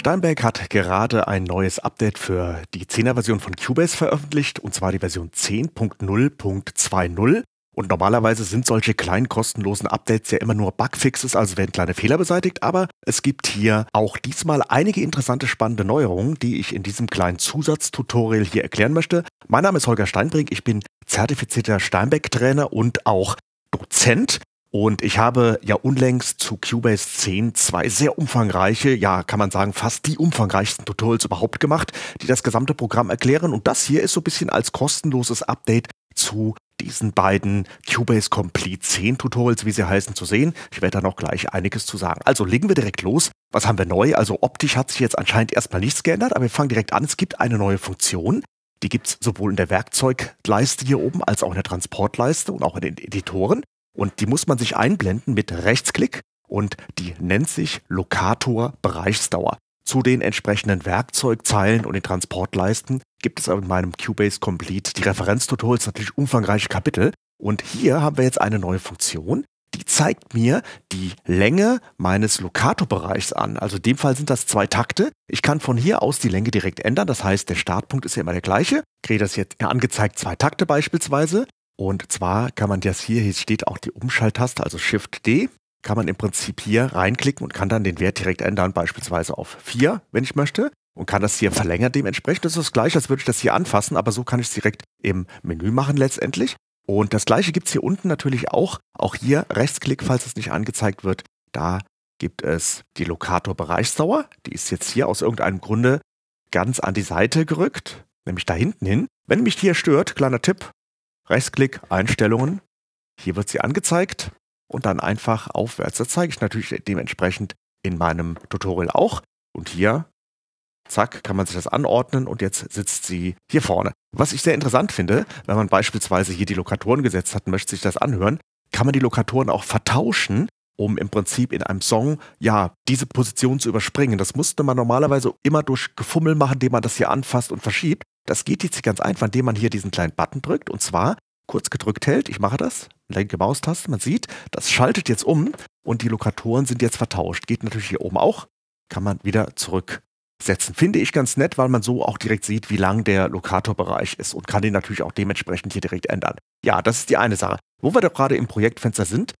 Steinberg hat gerade ein neues Update für die 10er Version von Cubase veröffentlicht, und zwar die Version 10.0.20. Und normalerweise sind solche kleinen kostenlosen Updates ja immer nur Bugfixes, also werden kleine Fehler beseitigt, aber es gibt hier auch diesmal einige interessante spannende Neuerungen, die ich in diesem kleinen Zusatztutorial hier erklären möchte. Mein Name ist Holger Steinbrink, ich bin zertifizierter steinberg trainer und auch Dozent und ich habe ja unlängst zu Cubase 10 zwei sehr umfangreiche, ja, kann man sagen, fast die umfangreichsten Tutorials überhaupt gemacht, die das gesamte Programm erklären. Und das hier ist so ein bisschen als kostenloses Update zu diesen beiden Cubase Complete 10 Tutorials, wie sie heißen, zu sehen. Ich werde da noch gleich einiges zu sagen. Also legen wir direkt los. Was haben wir neu? Also optisch hat sich jetzt anscheinend erstmal nichts geändert, aber wir fangen direkt an. Es gibt eine neue Funktion. Die gibt es sowohl in der Werkzeugleiste hier oben als auch in der Transportleiste und auch in den Editoren. Und die muss man sich einblenden mit Rechtsklick und die nennt sich Lokator Bereichsdauer. Zu den entsprechenden Werkzeugzeilen und den Transportleisten gibt es aber in meinem Cubase Complete die Referenztutorials natürlich umfangreiche Kapitel. Und hier haben wir jetzt eine neue Funktion, die zeigt mir die Länge meines Locato-Bereichs an. Also in dem Fall sind das zwei Takte. Ich kann von hier aus die Länge direkt ändern. Das heißt, der Startpunkt ist ja immer der gleiche. Ich kriege das jetzt angezeigt, zwei Takte beispielsweise. Und zwar kann man das hier, hier steht auch die Umschalttaste, also Shift D, kann man im Prinzip hier reinklicken und kann dann den Wert direkt ändern, beispielsweise auf 4, wenn ich möchte. Und kann das hier verlängern dementsprechend. Das ist das gleiche, als würde ich das hier anfassen, aber so kann ich es direkt im Menü machen letztendlich. Und das gleiche gibt es hier unten natürlich auch. Auch hier Rechtsklick, falls es nicht angezeigt wird. Da gibt es die Lokator-Bereichsdauer. Die ist jetzt hier aus irgendeinem Grunde ganz an die Seite gerückt, nämlich da hinten hin. Wenn mich hier stört, kleiner Tipp, Rechtsklick, Einstellungen. Hier wird sie angezeigt und dann einfach aufwärts. Das zeige ich natürlich dementsprechend in meinem Tutorial auch. Und hier, zack, kann man sich das anordnen und jetzt sitzt sie hier vorne. Was ich sehr interessant finde, wenn man beispielsweise hier die Lokatoren gesetzt hat und möchte sich das anhören, kann man die Lokatoren auch vertauschen, um im Prinzip in einem Song, ja, diese Position zu überspringen. Das musste man normalerweise immer durch Gefummel machen, indem man das hier anfasst und verschiebt. Das geht jetzt ganz einfach, indem man hier diesen kleinen Button drückt und zwar kurz gedrückt hält. Ich mache das, linke Maustaste, man sieht, das schaltet jetzt um und die Lokatoren sind jetzt vertauscht. Geht natürlich hier oben auch, kann man wieder zurücksetzen. Finde ich ganz nett, weil man so auch direkt sieht, wie lang der Lokatorbereich ist und kann den natürlich auch dementsprechend hier direkt ändern. Ja, das ist die eine Sache. Wo wir doch gerade im Projektfenster sind,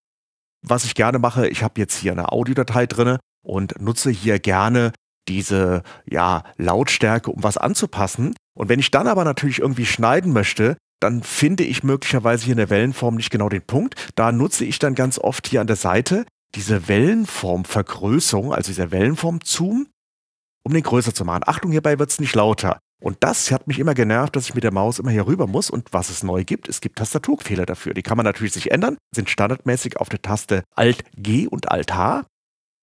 was ich gerne mache, ich habe jetzt hier eine Audiodatei drin und nutze hier gerne diese ja, Lautstärke, um was anzupassen. Und wenn ich dann aber natürlich irgendwie schneiden möchte, dann finde ich möglicherweise hier in der Wellenform nicht genau den Punkt. Da nutze ich dann ganz oft hier an der Seite diese Wellenformvergrößerung, also dieser Wellenformzoom, um den größer zu machen. Achtung, hierbei wird es nicht lauter. Und das hat mich immer genervt, dass ich mit der Maus immer hier rüber muss. Und was es neu gibt, es gibt Tastaturfehler dafür. Die kann man natürlich sich ändern, sind standardmäßig auf der Taste Alt-G und Alt-H.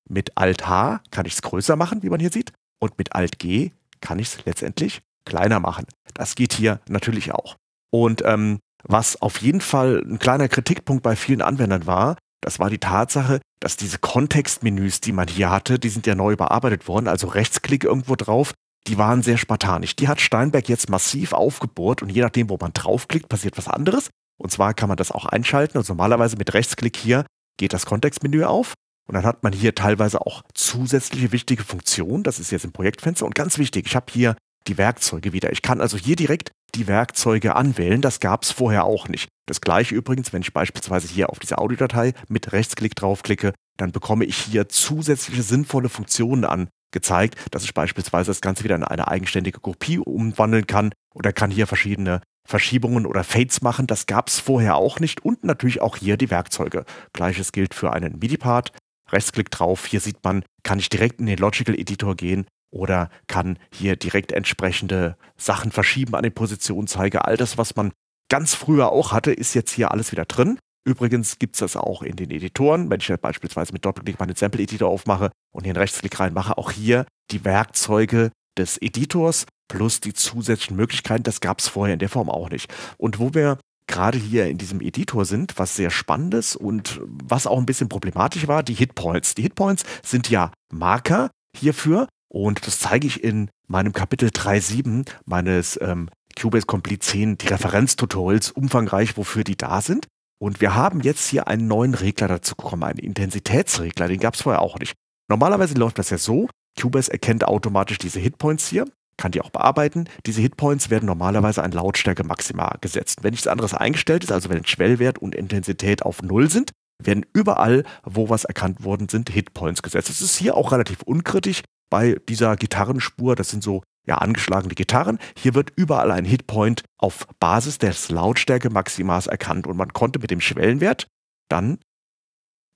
Mit Alt-H kann ich es größer machen, wie man hier sieht. Und mit Alt-G kann ich es letztendlich kleiner machen. Das geht hier natürlich auch. Und ähm, was auf jeden Fall ein kleiner Kritikpunkt bei vielen Anwendern war, das war die Tatsache, dass diese Kontextmenüs, die man hier hatte, die sind ja neu überarbeitet worden, also Rechtsklick irgendwo drauf, die waren sehr spartanisch. Die hat Steinberg jetzt massiv aufgebohrt und je nachdem, wo man draufklickt, passiert was anderes. Und zwar kann man das auch einschalten. Also normalerweise mit Rechtsklick hier geht das Kontextmenü auf und dann hat man hier teilweise auch zusätzliche wichtige Funktionen. Das ist jetzt im Projektfenster und ganz wichtig, ich habe hier die Werkzeuge wieder. Ich kann also hier direkt die Werkzeuge anwählen. Das gab es vorher auch nicht. Das gleiche übrigens, wenn ich beispielsweise hier auf diese Audiodatei mit Rechtsklick draufklicke, dann bekomme ich hier zusätzliche sinnvolle Funktionen angezeigt, dass ich beispielsweise das Ganze wieder in eine eigenständige Kopie umwandeln kann oder kann hier verschiedene Verschiebungen oder Fades machen. Das gab es vorher auch nicht und natürlich auch hier die Werkzeuge. Gleiches gilt für einen MIDI-Part. Rechtsklick drauf, hier sieht man, kann ich direkt in den Logical Editor gehen oder kann hier direkt entsprechende Sachen verschieben an den Positionszeiger. All das, was man ganz früher auch hatte, ist jetzt hier alles wieder drin. Übrigens gibt es das auch in den Editoren. Wenn ich beispielsweise mit Doppelklick meinen Sample-Editor aufmache und hier einen Rechtsklick reinmache, auch hier die Werkzeuge des Editors plus die zusätzlichen Möglichkeiten, das gab es vorher in der Form auch nicht. Und wo wir gerade hier in diesem Editor sind, was sehr spannendes und was auch ein bisschen problematisch war, die Hitpoints. Die Hitpoints sind ja Marker hierfür und das zeige ich in meinem Kapitel 3.7 meines ähm, Cubase Complete 10, die Referenztutorials, umfangreich, wofür die da sind. Und wir haben jetzt hier einen neuen Regler dazu bekommen, einen Intensitätsregler, den gab es vorher auch nicht. Normalerweise läuft das ja so, Cubase erkennt automatisch diese Hitpoints hier, kann die auch bearbeiten. Diese Hitpoints werden normalerweise an Lautstärke maximal gesetzt. Wenn nichts anderes eingestellt ist, also wenn Schwellwert und Intensität auf Null sind, werden überall, wo was erkannt worden sind, Hitpoints gesetzt. Das ist hier auch relativ unkritisch bei dieser Gitarrenspur. Das sind so ja, angeschlagene Gitarren. Hier wird überall ein Hitpoint auf Basis des lautstärke maximas erkannt und man konnte mit dem Schwellenwert dann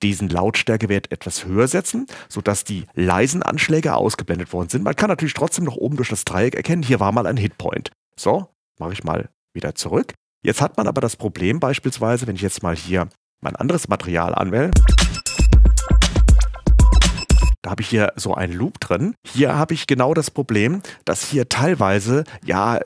diesen Lautstärkewert etwas höher setzen, sodass die leisen Anschläge ausgeblendet worden sind. Man kann natürlich trotzdem noch oben durch das Dreieck erkennen, hier war mal ein Hitpoint. So, mache ich mal wieder zurück. Jetzt hat man aber das Problem beispielsweise, wenn ich jetzt mal hier mein anderes Material anwähle. Da habe ich hier so einen Loop drin. Hier habe ich genau das Problem, dass hier teilweise, ja,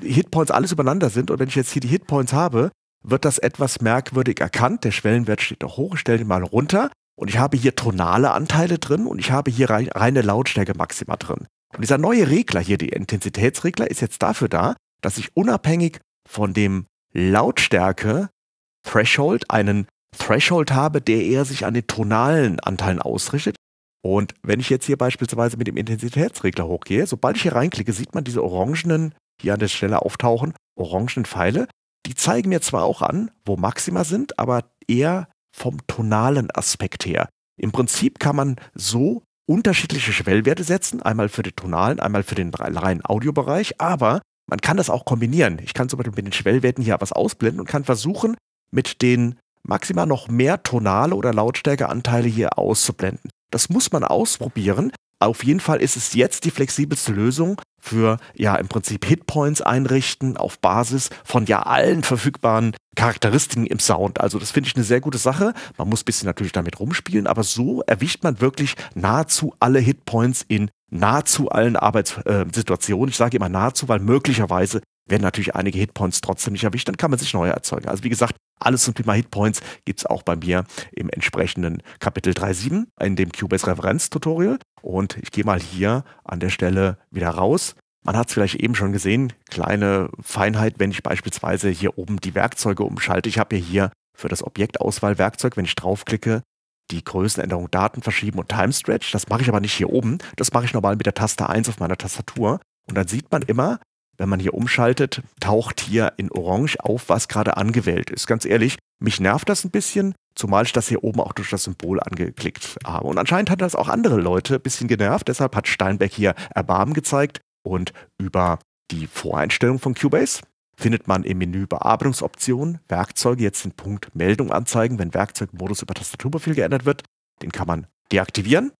Hitpoints alles übereinander sind und wenn ich jetzt hier die Hitpoints habe, wird das etwas merkwürdig erkannt. Der Schwellenwert steht noch hoch, ich stelle den mal runter. Und ich habe hier tonale Anteile drin und ich habe hier reine Lautstärke Maxima drin. Und dieser neue Regler hier, die Intensitätsregler, ist jetzt dafür da, dass ich unabhängig von dem Lautstärke-Threshold einen Threshold habe, der eher sich an den tonalen Anteilen ausrichtet und wenn ich jetzt hier beispielsweise mit dem Intensitätsregler hochgehe, sobald ich hier reinklicke, sieht man diese orangenen, hier an der Stelle auftauchen, orangenen Pfeile. Die zeigen mir zwar auch an, wo Maxima sind, aber eher vom tonalen Aspekt her. Im Prinzip kann man so unterschiedliche Schwellwerte setzen, einmal für den tonalen, einmal für den reinen Audiobereich, aber man kann das auch kombinieren. Ich kann zum Beispiel mit den Schwellwerten hier was ausblenden und kann versuchen, mit den maximal noch mehr tonale oder Lautstärkeanteile hier auszublenden. Das muss man ausprobieren. Auf jeden Fall ist es jetzt die flexibelste Lösung für ja im Prinzip Hitpoints einrichten auf Basis von ja allen verfügbaren Charakteristiken im Sound. Also das finde ich eine sehr gute Sache. Man muss ein bisschen natürlich damit rumspielen, aber so erwischt man wirklich nahezu alle Hitpoints in nahezu allen Arbeitssituationen. Äh, ich sage immer nahezu, weil möglicherweise werden natürlich einige Hitpoints trotzdem nicht erwischt, dann kann man sich neue erzeugen. Also wie gesagt, alles zum Thema Hitpoints gibt es auch bei mir im entsprechenden Kapitel 3.7 in dem Cubase-Referenz-Tutorial. Und ich gehe mal hier an der Stelle wieder raus. Man hat es vielleicht eben schon gesehen, kleine Feinheit, wenn ich beispielsweise hier oben die Werkzeuge umschalte. Ich habe ja hier für das Objektauswahlwerkzeug, wenn ich draufklicke, die Größenänderung Daten verschieben und Time Stretch. Das mache ich aber nicht hier oben. Das mache ich normal mit der Taste 1 auf meiner Tastatur. Und dann sieht man immer, wenn man hier umschaltet, taucht hier in Orange auf, was gerade angewählt ist. Ganz ehrlich, mich nervt das ein bisschen, zumal ich das hier oben auch durch das Symbol angeklickt habe. Und anscheinend hat das auch andere Leute ein bisschen genervt, deshalb hat Steinbeck hier Erbarmen gezeigt und über die Voreinstellung von Cubase findet man im Menü Bearbeitungsoptionen, Werkzeuge jetzt den Punkt Meldung anzeigen, wenn Werkzeugmodus über Tastaturbefehl geändert wird. Den kann man deaktivieren.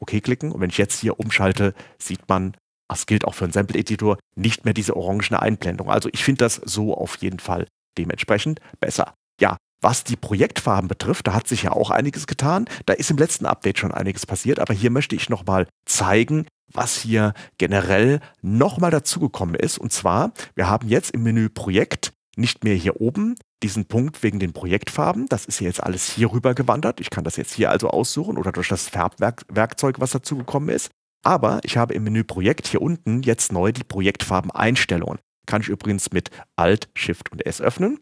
OK klicken und wenn ich jetzt hier umschalte, sieht man, das gilt auch für einen Sample-Editor, nicht mehr diese orangene Einblendung. Also ich finde das so auf jeden Fall dementsprechend besser. Ja, was die Projektfarben betrifft, da hat sich ja auch einiges getan. Da ist im letzten Update schon einiges passiert, aber hier möchte ich nochmal zeigen, was hier generell nochmal dazugekommen ist. Und zwar, wir haben jetzt im Menü Projekt nicht mehr hier oben diesen Punkt wegen den Projektfarben. Das ist jetzt alles hier rüber gewandert. Ich kann das jetzt hier also aussuchen oder durch das Färbwerkzeug, was dazugekommen ist. Aber ich habe im Menü Projekt hier unten jetzt neu die Projektfarbeneinstellungen. Kann ich übrigens mit Alt, Shift und S öffnen.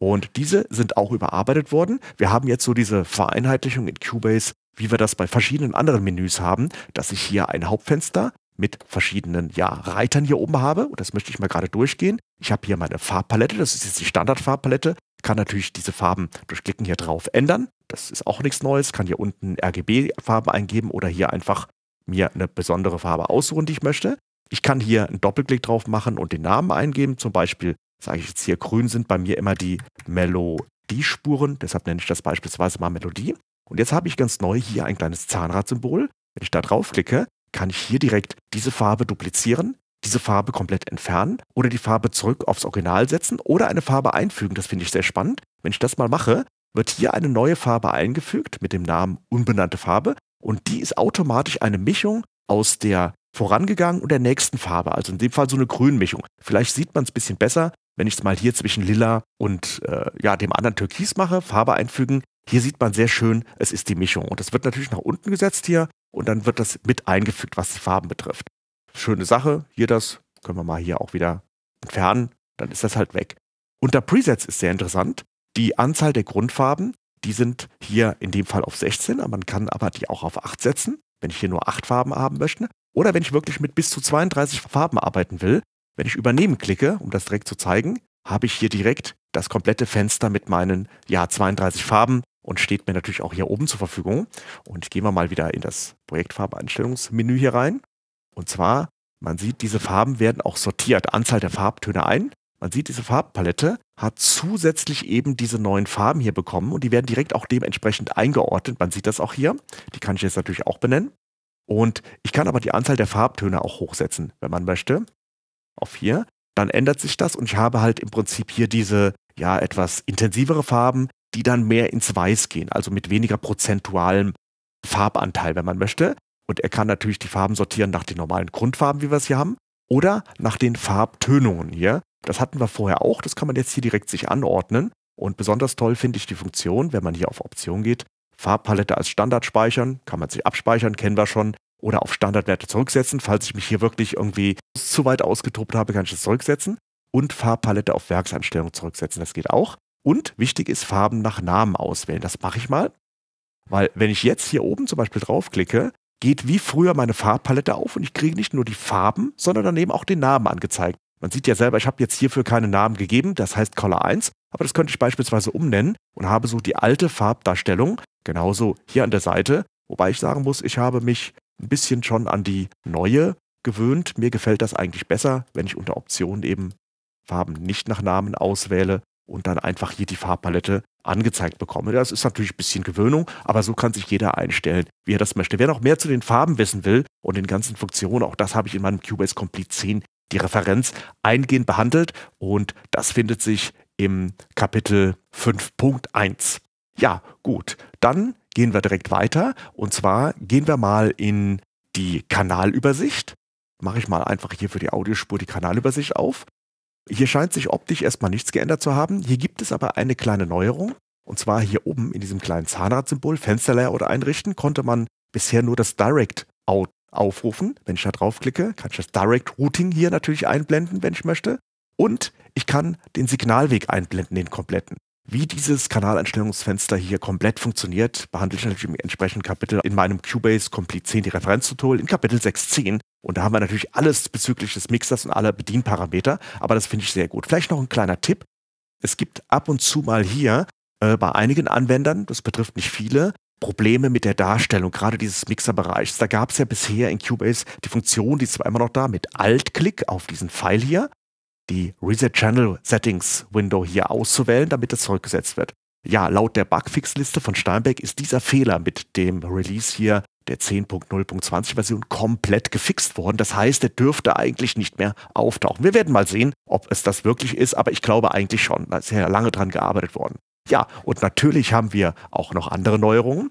Und diese sind auch überarbeitet worden. Wir haben jetzt so diese Vereinheitlichung in Cubase, wie wir das bei verschiedenen anderen Menüs haben, dass ich hier ein Hauptfenster mit verschiedenen ja, Reitern hier oben habe. Und das möchte ich mal gerade durchgehen. Ich habe hier meine Farbpalette, das ist jetzt die Standardfarbpalette. Kann natürlich diese Farben durch Klicken hier drauf ändern. Das ist auch nichts Neues. Kann hier unten RGB-Farben eingeben oder hier einfach mir eine besondere Farbe aussuchen, die ich möchte. Ich kann hier einen Doppelklick drauf machen und den Namen eingeben. Zum Beispiel sage ich jetzt hier, grün sind bei mir immer die Melodiespuren. Deshalb nenne ich das beispielsweise mal Melodie. Und jetzt habe ich ganz neu hier ein kleines Zahnradsymbol. Wenn ich da draufklicke, kann ich hier direkt diese Farbe duplizieren, diese Farbe komplett entfernen oder die Farbe zurück aufs Original setzen oder eine Farbe einfügen. Das finde ich sehr spannend. Wenn ich das mal mache, wird hier eine neue Farbe eingefügt mit dem Namen unbenannte Farbe und die ist automatisch eine Mischung aus der vorangegangenen und der nächsten Farbe. Also in dem Fall so eine Grünmischung. Vielleicht sieht man es ein bisschen besser, wenn ich es mal hier zwischen Lila und äh, ja, dem anderen Türkis mache, Farbe einfügen. Hier sieht man sehr schön, es ist die Mischung. Und das wird natürlich nach unten gesetzt hier und dann wird das mit eingefügt, was die Farben betrifft. Schöne Sache. Hier das können wir mal hier auch wieder entfernen. Dann ist das halt weg. Unter Presets ist sehr interessant die Anzahl der Grundfarben, die sind hier in dem Fall auf 16, man kann aber die auch auf 8 setzen, wenn ich hier nur 8 Farben haben möchte. Oder wenn ich wirklich mit bis zu 32 Farben arbeiten will, wenn ich übernehmen klicke, um das direkt zu zeigen, habe ich hier direkt das komplette Fenster mit meinen ja, 32 Farben und steht mir natürlich auch hier oben zur Verfügung. Und gehen wir mal wieder in das Projektfarbeinstellungsmenü hier rein. Und zwar, man sieht, diese Farben werden auch sortiert, Anzahl der Farbtöne ein. Man sieht, diese Farbpalette hat zusätzlich eben diese neuen Farben hier bekommen und die werden direkt auch dementsprechend eingeordnet. Man sieht das auch hier. Die kann ich jetzt natürlich auch benennen. Und ich kann aber die Anzahl der Farbtöne auch hochsetzen, wenn man möchte. Auf hier. Dann ändert sich das und ich habe halt im Prinzip hier diese ja etwas intensivere Farben, die dann mehr ins Weiß gehen, also mit weniger prozentualem Farbanteil, wenn man möchte. Und er kann natürlich die Farben sortieren nach den normalen Grundfarben, wie wir es hier haben, oder nach den Farbtönungen hier. Das hatten wir vorher auch, das kann man jetzt hier direkt sich anordnen. Und besonders toll finde ich die Funktion, wenn man hier auf Option geht, Farbpalette als Standard speichern, kann man sich abspeichern, kennen wir schon, oder auf Standardwerte zurücksetzen. Falls ich mich hier wirklich irgendwie zu weit ausgetobt habe, kann ich es zurücksetzen. Und Farbpalette auf Werkseinstellung zurücksetzen, das geht auch. Und wichtig ist, Farben nach Namen auswählen. Das mache ich mal, weil wenn ich jetzt hier oben zum Beispiel draufklicke, geht wie früher meine Farbpalette auf und ich kriege nicht nur die Farben, sondern daneben auch den Namen angezeigt. Man sieht ja selber, ich habe jetzt hierfür keinen Namen gegeben, das heißt Color 1, aber das könnte ich beispielsweise umnennen und habe so die alte Farbdarstellung, genauso hier an der Seite, wobei ich sagen muss, ich habe mich ein bisschen schon an die neue gewöhnt. Mir gefällt das eigentlich besser, wenn ich unter Optionen eben Farben nicht nach Namen auswähle und dann einfach hier die Farbpalette angezeigt bekomme. Das ist natürlich ein bisschen Gewöhnung, aber so kann sich jeder einstellen, wie er das möchte. Wer noch mehr zu den Farben wissen will und den ganzen Funktionen, auch das habe ich in meinem Cubase Complete 10 die Referenz eingehend behandelt und das findet sich im Kapitel 5.1. Ja, gut, dann gehen wir direkt weiter und zwar gehen wir mal in die Kanalübersicht. Mache ich mal einfach hier für die Audiospur die Kanalübersicht auf. Hier scheint sich optisch erstmal nichts geändert zu haben. Hier gibt es aber eine kleine Neuerung. Und zwar hier oben in diesem kleinen Zahnradsymbol, oder einrichten, konnte man bisher nur das Direct Out aufrufen. Wenn ich da draufklicke, kann ich das Direct Routing hier natürlich einblenden, wenn ich möchte. Und ich kann den Signalweg einblenden, den kompletten. Wie dieses Kanaleinstellungsfenster hier komplett funktioniert, behandle ich natürlich im entsprechenden Kapitel in meinem Cubase Complete 10 die Referenztutorial in Kapitel 6.10. Und da haben wir natürlich alles bezüglich des Mixers und aller Bedienparameter, aber das finde ich sehr gut. Vielleicht noch ein kleiner Tipp. Es gibt ab und zu mal hier äh, bei einigen Anwendern, das betrifft nicht viele, Probleme mit der Darstellung, gerade dieses Mixer-Bereichs. Da gab es ja bisher in Cubase die Funktion, die ist zwar immer noch da, mit Alt-Klick auf diesen Pfeil hier, die Reset Channel Settings Window hier auszuwählen, damit das zurückgesetzt wird. Ja, laut der Bugfix-Liste von Steinbeck ist dieser Fehler mit dem Release hier der 10.0.20 Version komplett gefixt worden. Das heißt, der dürfte eigentlich nicht mehr auftauchen. Wir werden mal sehen, ob es das wirklich ist, aber ich glaube eigentlich schon. Da ist ja lange dran gearbeitet worden. Ja, und natürlich haben wir auch noch andere Neuerungen.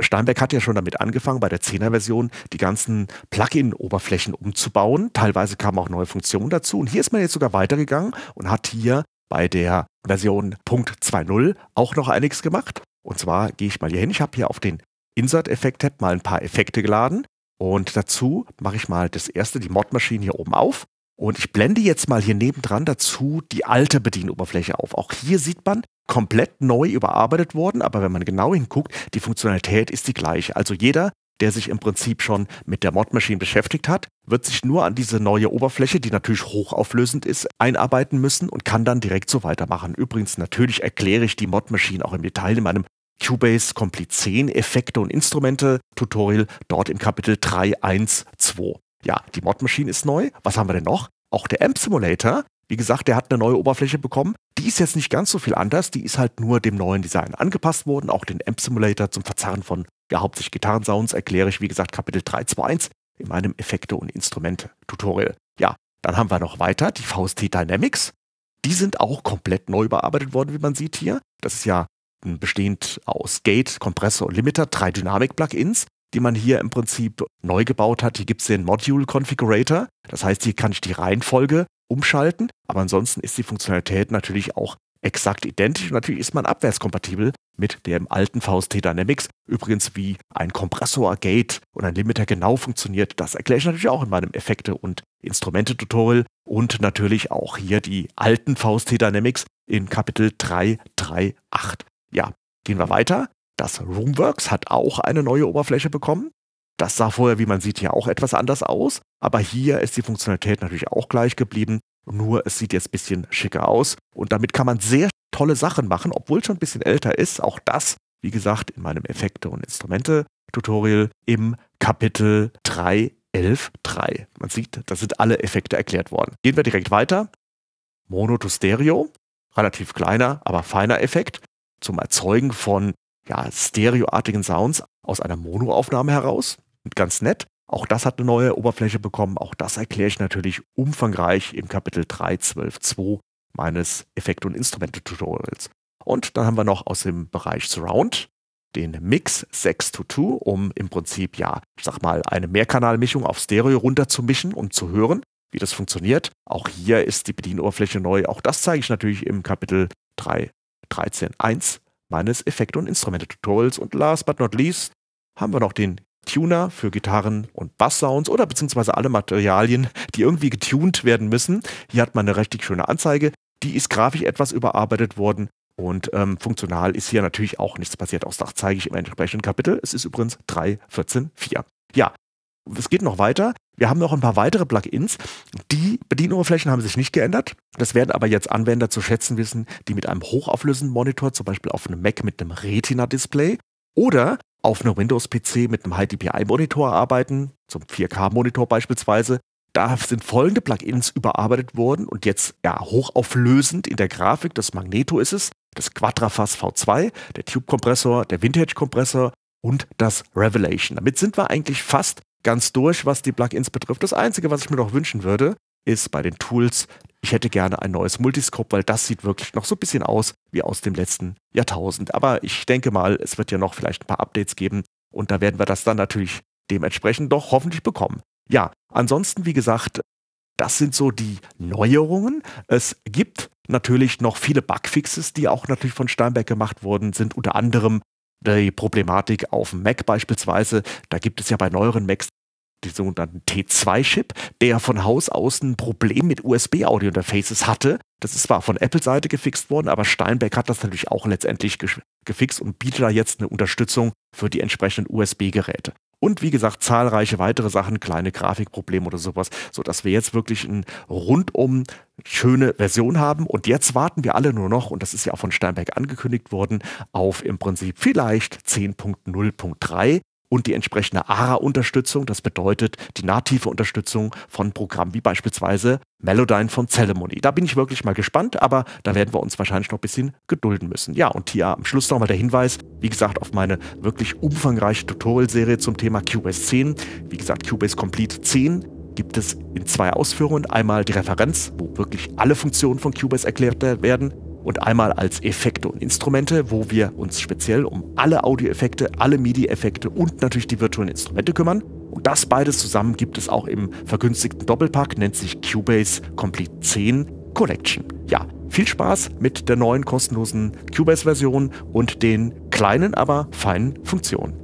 Steinberg hat ja schon damit angefangen, bei der 10er-Version die ganzen Plugin-Oberflächen umzubauen. Teilweise kamen auch neue Funktionen dazu. Und hier ist man jetzt sogar weitergegangen und hat hier bei der Version .20 auch noch einiges gemacht. Und zwar gehe ich mal hier hin. Ich habe hier auf den Insert-Effekt-Tab mal ein paar Effekte geladen. Und dazu mache ich mal das erste, die Mod-Maschine hier oben auf. Und ich blende jetzt mal hier nebendran dazu die alte Bedienoberfläche auf. Auch hier sieht man, komplett neu überarbeitet worden, aber wenn man genau hinguckt, die Funktionalität ist die gleiche. Also jeder, der sich im Prinzip schon mit der Mod-Maschine beschäftigt hat, wird sich nur an diese neue Oberfläche, die natürlich hochauflösend ist, einarbeiten müssen und kann dann direkt so weitermachen. Übrigens, natürlich erkläre ich die Mod-Maschine auch im Detail in meinem Cubase Complete 10 Effekte und Instrumente Tutorial dort im Kapitel 3.1.2. Ja, die Mod-Maschine ist neu. Was haben wir denn noch? Auch der Amp Simulator wie gesagt, der hat eine neue Oberfläche bekommen. Die ist jetzt nicht ganz so viel anders, die ist halt nur dem neuen Design angepasst worden. Auch den Amp Simulator zum Verzerren von ja, hauptsächlich Gitarrensounds erkläre ich, wie gesagt, Kapitel 3.2.1 in meinem Effekte- und Instrumente-Tutorial. Ja, dann haben wir noch weiter die VST Dynamics. Die sind auch komplett neu bearbeitet worden, wie man sieht hier. Das ist ja hm, bestehend aus Gate, Kompressor und Limiter, drei Dynamic-Plugins, die man hier im Prinzip neu gebaut hat. Hier gibt es den Module Configurator. Das heißt, hier kann ich die Reihenfolge umschalten. Aber ansonsten ist die Funktionalität natürlich auch exakt identisch. Und natürlich ist man abwärtskompatibel mit dem alten VST Dynamics. Übrigens, wie ein Kompressor-Gate und ein Limiter genau funktioniert, das erkläre ich natürlich auch in meinem Effekte- und Instrumente-Tutorial. Und natürlich auch hier die alten VST Dynamics in Kapitel 338. Ja, gehen wir weiter. Das Roomworks hat auch eine neue Oberfläche bekommen. Das sah vorher, wie man sieht, ja auch etwas anders aus, aber hier ist die Funktionalität natürlich auch gleich geblieben, nur es sieht jetzt ein bisschen schicker aus und damit kann man sehr tolle Sachen machen, obwohl es schon ein bisschen älter ist. Auch das, wie gesagt, in meinem Effekte- und Instrumente-Tutorial im Kapitel 3.11.3. Man sieht, da sind alle Effekte erklärt worden. Gehen wir direkt weiter. Mono to Stereo, relativ kleiner, aber feiner Effekt zum Erzeugen von ja, stereoartigen Sounds aus einer Monoaufnahme heraus ganz nett. Auch das hat eine neue Oberfläche bekommen. Auch das erkläre ich natürlich umfangreich im Kapitel 3.12.2 meines Effekt- und Instrumente-Tutorials. Und dann haben wir noch aus dem Bereich Surround den Mix 6 to 2, um im Prinzip, ja, ich sag mal, eine Mehrkanalmischung auf Stereo runterzumischen, um zu hören, wie das funktioniert. Auch hier ist die Bedienoberfläche neu. Auch das zeige ich natürlich im Kapitel 3.13.1 meines Effekt- und Instrumente-Tutorials. Und last but not least haben wir noch den Tuner für Gitarren und Basssounds oder beziehungsweise alle Materialien, die irgendwie getuned werden müssen. Hier hat man eine richtig schöne Anzeige. Die ist grafisch etwas überarbeitet worden und ähm, funktional ist hier natürlich auch nichts passiert. Auch das zeige ich im entsprechenden Kapitel. Es ist übrigens 3.14.4. Ja, es geht noch weiter. Wir haben noch ein paar weitere Plugins. Die Bedienoberflächen haben sich nicht geändert. Das werden aber jetzt Anwender zu schätzen wissen, die mit einem hochauflösenden Monitor, zum Beispiel auf einem Mac mit einem Retina-Display oder auf einem Windows-PC mit einem high dpi monitor arbeiten, zum 4K-Monitor beispielsweise. Da sind folgende Plugins überarbeitet worden und jetzt ja, hochauflösend in der Grafik. Das Magneto ist es, das Quadrafass V2, der Tube-Kompressor, der Vintage-Kompressor und das Revelation. Damit sind wir eigentlich fast ganz durch, was die Plugins betrifft. Das Einzige, was ich mir noch wünschen würde, ist bei den Tools, ich hätte gerne ein neues Multiscope, weil das sieht wirklich noch so ein bisschen aus wie aus dem letzten Jahrtausend. Aber ich denke mal, es wird ja noch vielleicht ein paar Updates geben und da werden wir das dann natürlich dementsprechend doch hoffentlich bekommen. Ja, ansonsten, wie gesagt, das sind so die Neuerungen. Es gibt natürlich noch viele Bugfixes, die auch natürlich von Steinberg gemacht worden sind, unter anderem die Problematik auf dem Mac beispielsweise. Da gibt es ja bei neueren Macs den sogenannten T2-Chip, der von Haus aus ein Problem mit USB-Audio-Interfaces hatte. Das ist zwar von Apple-Seite gefixt worden, aber Steinberg hat das natürlich auch letztendlich gefixt und bietet da jetzt eine Unterstützung für die entsprechenden USB-Geräte. Und wie gesagt, zahlreiche weitere Sachen, kleine Grafikprobleme oder sowas, sodass wir jetzt wirklich eine rundum schöne Version haben. Und jetzt warten wir alle nur noch, und das ist ja auch von Steinberg angekündigt worden, auf im Prinzip vielleicht 10.0.3 und die entsprechende ARA-Unterstützung, das bedeutet die native Unterstützung von Programmen wie beispielsweise Melodyne von Celemony. Da bin ich wirklich mal gespannt, aber da werden wir uns wahrscheinlich noch ein bisschen gedulden müssen. Ja, und hier am Schluss nochmal der Hinweis, wie gesagt, auf meine wirklich umfangreiche Tutorial-Serie zum Thema Cubase 10. Wie gesagt, Cubase Complete 10 gibt es in zwei Ausführungen. Einmal die Referenz, wo wirklich alle Funktionen von Cubase erklärt werden und einmal als Effekte und Instrumente, wo wir uns speziell um alle Audioeffekte, alle MIDI-Effekte und natürlich die virtuellen Instrumente kümmern. Und das beides zusammen gibt es auch im vergünstigten Doppelpack, nennt sich Cubase Complete 10 Collection. Ja, viel Spaß mit der neuen kostenlosen Cubase-Version und den kleinen, aber feinen Funktionen.